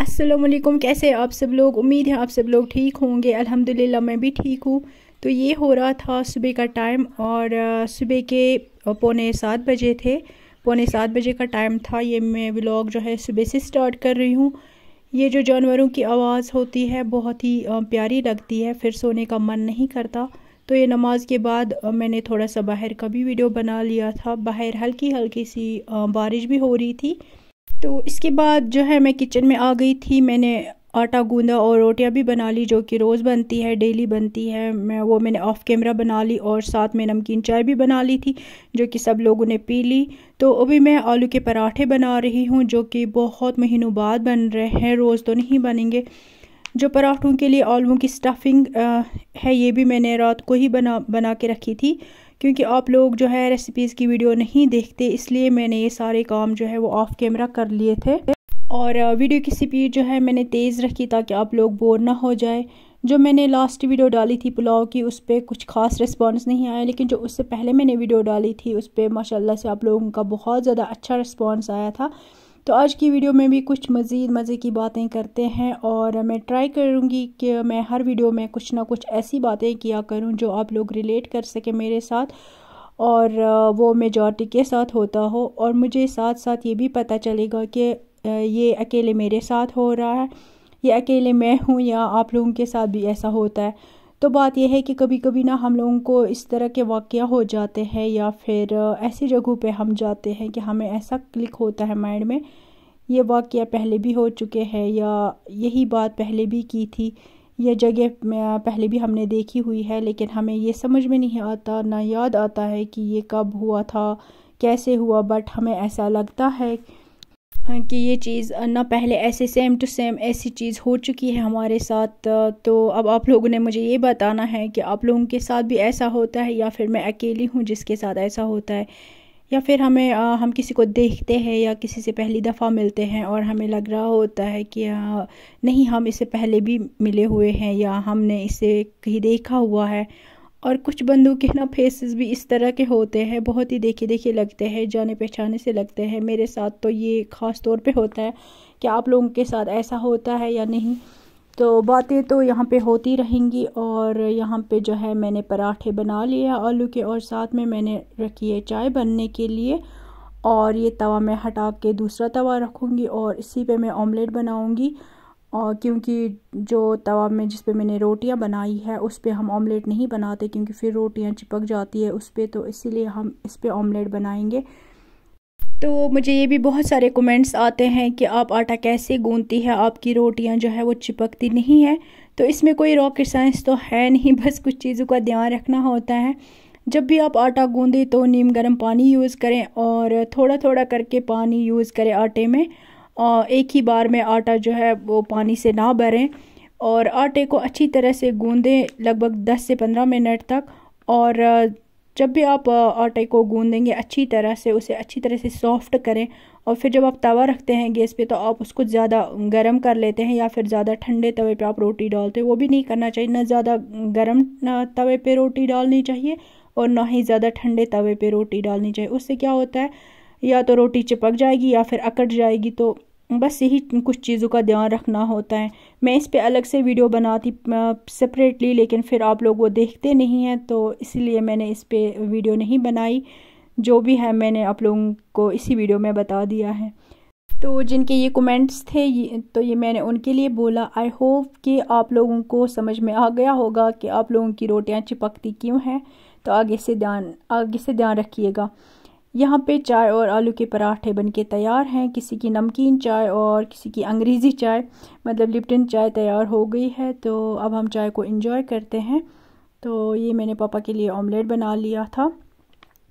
असलम कैसे आप सब लोग उम्मीद है आप सब लोग ठीक होंगे अल्हम्दुलिल्लाह मैं भी ठीक हूँ तो ये हो रहा था सुबह का टाइम और सुबह के पौने सात बजे थे पौने सात बजे का टाइम था ये मैं व्लॉग जो है सुबह से स्टार्ट कर रही हूँ ये जो जानवरों की आवाज़ होती है बहुत ही प्यारी लगती है फिर सोने का मन नहीं करता तो ये नमाज़ के बाद मैंने थोड़ा सा बाहर का भी वीडियो बना लिया था बाहर हल्की हल्की सी बारिश भी हो रही थी तो इसके बाद जो है मैं किचन में आ गई थी मैंने आटा गूंदा और रोटियां भी बना ली जो कि रोज़ बनती है डेली बनती है मैं वो मैंने ऑफ कैमरा बना ली और साथ में नमकीन चाय भी बना ली थी जो कि सब लोगों ने पी ली तो अभी मैं आलू के पराठे बना रही हूँ जो कि बहुत महीनों बाद बन रहे हैं रोज़ तो नहीं बनेंगे जो पराठों के लिए आलुओं की स्टफिंग है ये भी मैंने रात को ही बना बना के रखी थी क्योंकि आप लोग जो है रेसिपीज़ की वीडियो नहीं देखते इसलिए मैंने ये सारे काम जो है वो ऑफ़ कैमरा कर लिए थे और वीडियो की स्पीड जो है मैंने तेज़ रखी ताकि आप लोग बोर ना हो जाए जो मैंने लास्ट वीडियो डाली थी पुलाव की उस पर कुछ खास रिस्पांस नहीं आया लेकिन जो उससे पहले मैंने वीडियो डाली थी उस पर माशाला से आप लोगों का बहुत ज़्यादा अच्छा रिस्पांस आया था तो आज की वीडियो में भी कुछ मज़ीद मज़े की बातें करते हैं और मैं ट्राई करूँगी कि मैं हर वीडियो में कुछ ना कुछ ऐसी बातें किया करूँ जो आप लोग रिलेट कर सकें मेरे साथ और वो मेजॉरिटी के साथ होता हो और मुझे साथ साथ ये भी पता चलेगा कि ये अकेले मेरे साथ हो रहा है ये अकेले मैं हूँ या आप लोगों के साथ भी ऐसा होता है तो बात यह है कि कभी कभी ना हम लोगों को इस तरह के वाक़ हो जाते हैं या फिर ऐसी जगहों पे हम जाते हैं कि हमें ऐसा क्लिक होता है माइंड में ये वाक़ पहले भी हो चुके हैं या यही बात पहले भी की थी यह जगह पहले भी हमने देखी हुई है लेकिन हमें ये समझ में नहीं आता ना याद आता है कि ये कब हुआ था कैसे हुआ बट हमें ऐसा लगता है हाँ, कि ये चीज़ ना पहले ऐसे सेम टू सेम ऐसी चीज़ हो चुकी है हमारे साथ तो अब आप लोगों ने मुझे ये बताना है कि आप लोगों के साथ भी ऐसा होता है या फिर मैं अकेली हूँ जिसके साथ ऐसा होता है या फिर हमें आ, हम किसी को देखते हैं या किसी से पहली दफ़ा मिलते हैं और हमें लग रहा होता है कि आ, नहीं हम इससे पहले भी मिले हुए हैं या हमने इसे कहीं देखा हुआ है और कुछ बंदों के ना फेसेस भी इस तरह के होते हैं बहुत ही देखे देखे लगते हैं जाने पहचाने से लगते हैं मेरे साथ तो ये ख़ास तौर पे होता है कि आप लोगों के साथ ऐसा होता है या नहीं तो बातें तो यहाँ पे होती रहेंगी और यहाँ पे जो है मैंने पराठे बना लिए आलू के और साथ में मैंने रखी है चाय बनने के लिए और ये तवा मैं हटा के दूसरा तवा रखूँगी और इसी पर मैं ऑमलेट बनाऊँगी और क्योंकि जो तवा में जिस पे मैंने रोटियां बनाई है उस पर हम ऑमलेट नहीं बनाते क्योंकि फिर रोटियां चिपक जाती है उस पर तो इसीलिए हम इस पर ऑमलेट बनाएंगे तो मुझे ये भी बहुत सारे कमेंट्स आते हैं कि आप आटा कैसे गूंदती है आपकी रोटियां जो है वो चिपकती नहीं है तो इसमें कोई रॉकेट साइंस तो है नहीं बस कुछ चीज़ों का ध्यान रखना होता है जब भी आप आटा गूँधें तो नीम गर्म पानी यूज़ करें और थोड़ा थोड़ा करके पानी यूज़ करें आटे में एक ही बार में आटा जो है वो पानी से ना भरें और आटे को अच्छी तरह से गूंदें लगभग 10 से 15 मिनट तक और जब भी आप आटे को गूंदेंगे अच्छी तरह से उसे अच्छी तरह से सॉफ्ट करें और फिर जब आप तवा रखते हैं गैस पे तो आप उसको ज़्यादा गर्म कर लेते हैं या फिर ज़्यादा ठंडे तवे पे आप रोटी डालते हैं वो भी नहीं करना चाहिए ना ज़्यादा गर्म तवे पे रोटी डालनी चाहिए और ना ही ज़्यादा ठंडे तवे पे रोटी डालनी चाहिए उससे क्या होता है या तो रोटी चिपक जाएगी या फिर अकट जाएगी तो बस यही कुछ चीज़ों का ध्यान रखना होता है मैं इस पे अलग से वीडियो बनाती सेपरेटली लेकिन फिर आप लोग वो देखते नहीं हैं तो इसीलिए मैंने इस पे वीडियो नहीं बनाई जो भी है मैंने आप लोगों को इसी वीडियो में बता दिया है तो जिनके ये कमेंट्स थे ये तो ये मैंने उनके लिए बोला आई होप कि आप लोगों को समझ में आ गया होगा कि आप लोगों की रोटियाँ चिपकती क्यों हैं तो आगे से ध्यान आगे से ध्यान रखिएगा यहाँ पे चाय और आलू के पराठे बनके तैयार हैं किसी की नमकीन चाय और किसी की अंग्रेज़ी चाय मतलब लिप्टन चाय तैयार हो गई है तो अब हम चाय को इन्जॉय करते हैं तो ये मैंने पापा के लिए ऑमलेट बना लिया था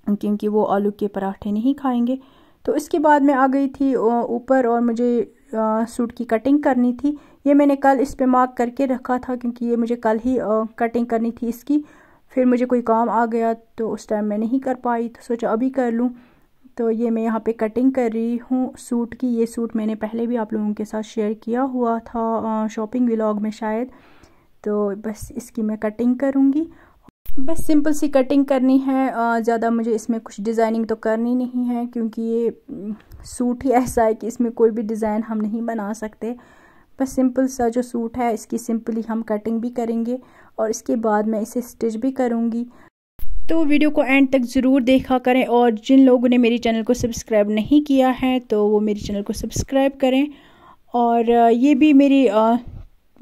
क्योंकि वो आलू के पराठे नहीं खाएंगे तो इसके बाद मैं आ गई थी ऊपर और मुझे सूट की कटिंग करनी थी ये मैंने कल इस पर मार्क करके रखा था क्योंकि ये मुझे कल ही कटिंग करनी थी इसकी फिर मुझे कोई काम आ गया तो उस टाइम मैं नहीं कर पाई तो सोचा अभी कर लूँ तो ये मैं यहाँ पे कटिंग कर रही हूँ सूट की ये सूट मैंने पहले भी आप लोगों के साथ शेयर किया हुआ था शॉपिंग व्लॉग में शायद तो बस इसकी मैं कटिंग करूँगी बस सिंपल सी कटिंग करनी है ज़्यादा मुझे इसमें कुछ डिज़ाइनिंग तो करनी नहीं है क्योंकि ये सूट ही ऐसा है कि इसमें कोई भी डिज़ाइन हम नहीं बना सकते बस सिंपल सा जो सूट है इसकी सिंपली हम कटिंग भी करेंगे और इसके बाद मैं इसे स्टिच भी करूँगी तो वीडियो को एंड तक ज़रूर देखा करें और जिन लोगों ने मेरे चैनल को सब्सक्राइब नहीं किया है तो वो मेरे चैनल को सब्सक्राइब करें और ये भी मेरी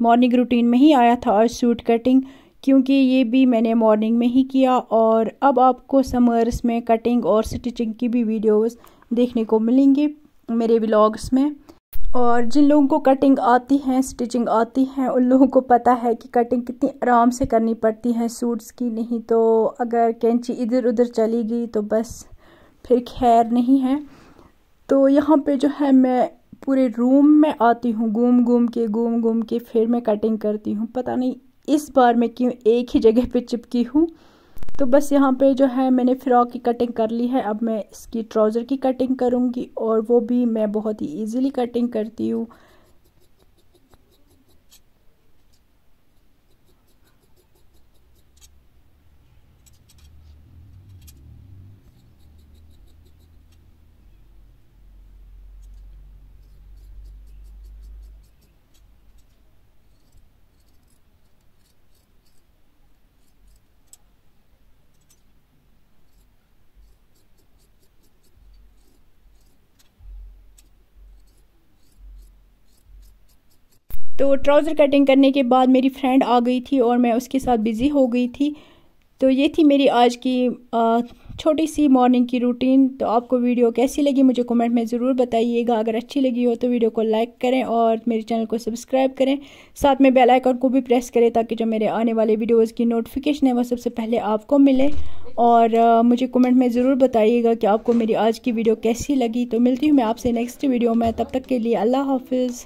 मॉर्निंग रूटीन में ही आया था और सूट कटिंग क्योंकि ये भी मैंने मॉर्निंग में ही किया और अब आपको समर्स में कटिंग और स्टिचिंग की भी वीडियोस देखने को मिलेंगे मेरे ब्लॉग्स में और जिन लोगों को कटिंग आती है स्टिचिंग आती है उन लोगों को पता है कि कटिंग कितनी आराम से करनी पड़ती है सूट्स की नहीं तो अगर कैंची इधर उधर चली गई तो बस फिर खैर नहीं है तो यहाँ पे जो है मैं पूरे रूम में आती हूँ घूम घूम के घूम घूम के फिर मैं कटिंग करती हूँ पता नहीं इस बार मैं क्यों एक ही जगह पर चिपकी हूँ तो बस यहाँ पे जो है मैंने फ़्रॉक की कटिंग कर ली है अब मैं इसकी ट्राउज़र की कटिंग करूँगी और वो भी मैं बहुत ही ईजीली कटिंग करती हूँ तो ट्राउज़र कटिंग करने के बाद मेरी फ्रेंड आ गई थी और मैं उसके साथ बिज़ी हो गई थी तो ये थी मेरी आज की छोटी सी मॉर्निंग की रूटीन तो आपको वीडियो कैसी लगी मुझे कमेंट में ज़रूर बताइएगा अगर अच्छी लगी हो तो वीडियो को लाइक करें और मेरे चैनल को सब्सक्राइब करें साथ में बेल आइकन को भी प्रेस करें ताकि जो मेरे आने वाले वीडियोस की नोटिफिकेशन है वो सबसे पहले आपको मिले और आ, मुझे कमेंट में ज़रूर बताइएगा कि आपको मेरी आज की वीडियो कैसी लगी तो मिलती हूँ मैं आपसे नेक्स्ट वीडियो में तब तक के लिए अल्लाह हाफिज़